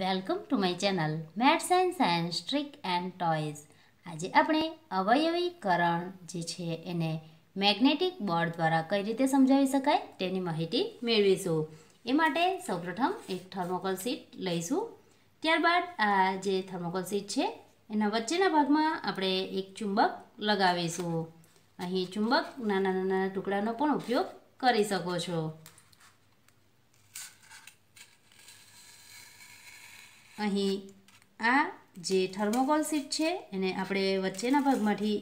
welcome to my channel mad science and streak and toys આજે આપણે અવયવીકરણ જે છે એને મેગ્નેટિક બોર્ડ દ્વારા કઈ રીતે સમજાવી શકાય તેની માહિતી મેળવીશું એ માટે સૌપ્રથમ એક થર્મોકોલ સીટ લઈશું ત્યારબાદ આ જે થર્મોકોલ સીટ છે એના વચ્ચેના ભાગમાં આપણે એક ચુંબક લગાવીશું અહીં ચુંબક નાના નાના ટુકડાનો પણ ઉપયોગ કરી શકો છો અહીં આ જે થર્મોકોલ શીટ છે એને આપણે વચ્ચેના ભાગમાંથી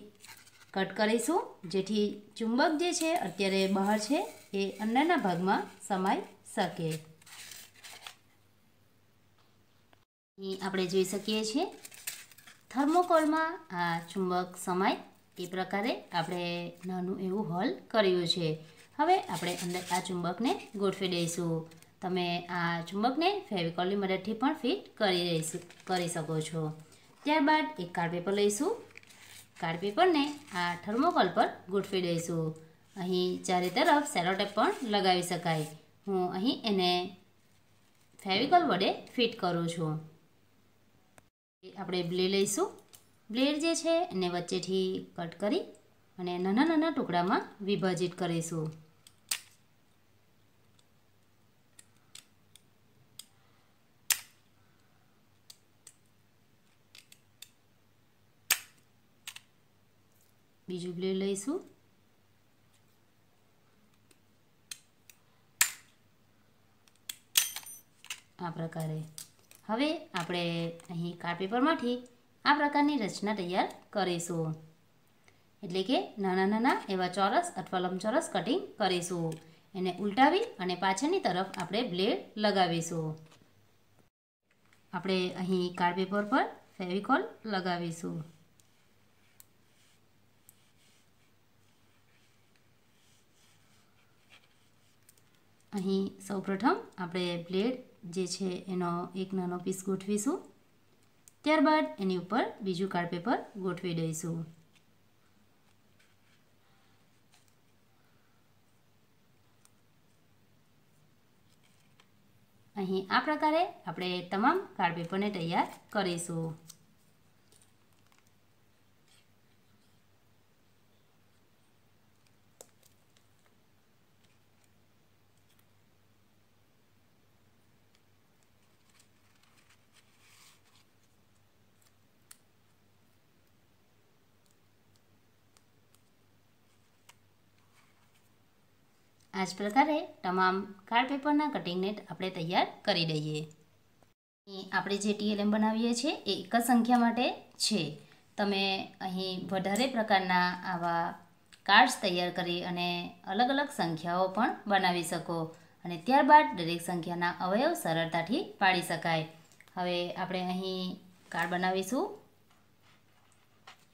કટ કરીશું જેથી ચુંબક જે છે અત્યારે બહાર છે એ અંદરના ભાગમાં સમાઈ શકે આપણે જોઈ શકીએ છીએ થર્મોકોલમાં આ ચુંબક સમાય એ પ્રકારે આપણે નાનું એવું હોલ કર્યું છે હવે આપણે અંદર આ ચુંબકને ગોઠવી દઈશું તમે આ ચુંબકને ફેવિકોલની મદદથી પણ ફિટ કરી કરી શકો છો ત્યારબાદ એક કાર્ડ પેપર લઈશું કાર્ડ પેપરને આ થર્મોકોલ પર ગોઠવી દઈશું અહીં ચારે તરફ સેલોટેપ પણ લગાવી શકાય હું અહીં એને ફેવિકોલ વડે ફિટ કરું છું આપણે બ્લે લઈશું બ્લેડ જે છે એને વચ્ચેથી કટ કરી અને નાના નાના ટુકડામાં વિભાજિત કરીશું બીજું બ્લેડ લઈશું આ પ્રકારે હવે આપણે અહીં કાર્ડપેપરમાંથી આ પ્રકારની રચના તૈયાર કરીશું એટલે કે નાના નાના એવા ચોરસ અથવા લંબચોરસ કટિંગ કરીશું એને ઉલટાવી અને પાછળની તરફ આપણે બ્લેડ લગાવીશું આપણે અહીં કાર્ડપેપર પર ફેવિકોલ લગાવીશું અહીં સૌપ્રથમ આપણે બ્લેડ જે છે એનો એક નાનો પીસ ગોઠવીશું ત્યારબાદ એની ઉપર બીજું કાર્ડ પેપર ગોઠવી દઈશું અહીં આ પ્રકારે આપણે તમામ કાર્ડ પેપરને તૈયાર કરીશું આ જ પ્રકારે તમામ કાર્ડ પેપરના કટિંગ નેટ આપણે તૈયાર કરી દઈએ આપણે જે ટીએલએમ બનાવીએ છીએ એ એક જ સંખ્યા માટે છે તમે અહીં વધારે પ્રકારના આવા કાર્ડ્સ તૈયાર કરી અને અલગ અલગ સંખ્યાઓ પણ બનાવી શકો અને ત્યારબાદ દરેક સંખ્યાના અવયવ સરળતાથી પાડી શકાય હવે આપણે અહીં કાર્ડ બનાવીશું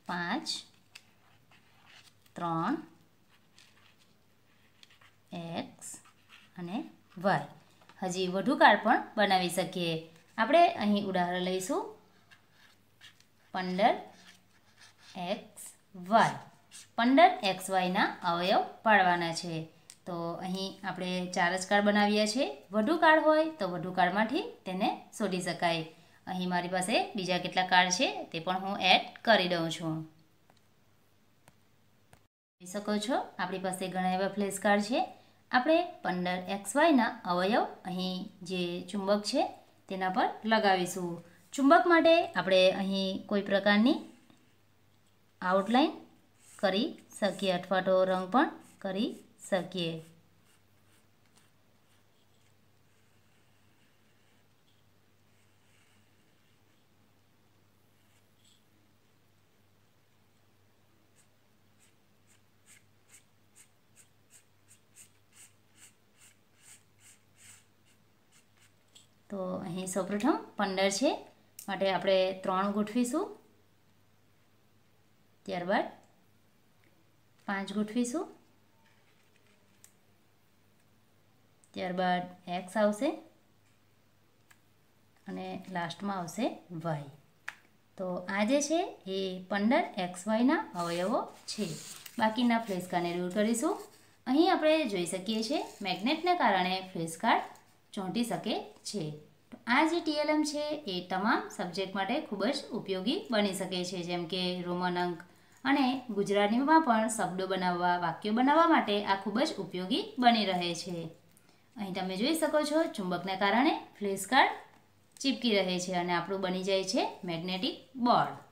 પાંચ ત્રણ એક્સ અને વાય હજી વધુ કાર્ડ પણ બનાવી શકીએ આપણે અહીં ઉદાહરણ લઈશું પંદર એક્સ વાય પંદર એક્સ વાયના અવયવ પાડવાના છે તો અહીં આપણે ચાર જ કાર્ડ બનાવ્યા છે વધુ કાર્ડ હોય તો વધુ કાર્ડમાંથી તેને શોધી શકાય અહીં મારી પાસે બીજા કેટલા કાર્ડ છે તે પણ હું એડ કરી દઉં છું શકો છો આપણી પાસે ઘણા એવા ફ્લેશ કાર્ડ છે આપણે પંદર એક્સ વાયના અવયવ અહીં જે ચુંબક છે તેના પર લગાવીશું ચુંબક માટે આપણે અહીં કોઈ પ્રકારની આઉટલાઈન કરી શકીએ અથવા તો રંગ પણ કરી શકીએ અહીં સૌપ્રથમ પંદર છે માટે આપણે ત્રણ ગોઠવીશું ત્યારબાદ પાંચ ગોઠવીશું ત્યારબાદ એક્સ આવશે અને લાસ્ટમાં આવશે વાય તો આ જે છે એ પંદર એક્સ વાયના અવયવો છે બાકીના ફ્લેશકાર્ડને દૂર કરીશું અહીં આપણે જોઈ શકીએ છીએ મેગ્નેટને કારણે ફ્લેશકાર્ડ ચોંટી શકે છે આ જે ટીએલએમ છે એ તમામ સબ્જેક્ટ માટે ખૂબ જ ઉપયોગી બની શકે છે જેમ કે રોમન અંક અને ગુજરાતીમાં પણ શબ્દો બનાવવા વાક્યો બનાવવા માટે આ ખૂબ જ ઉપયોગી બની રહે છે અહીં તમે જોઈ શકો છો ચુંબકને કારણે ફ્લેશ કાર્ડ ચીપકી રહે છે અને આપણું બની જાય છે મેગ્નેટિક બોર્ડ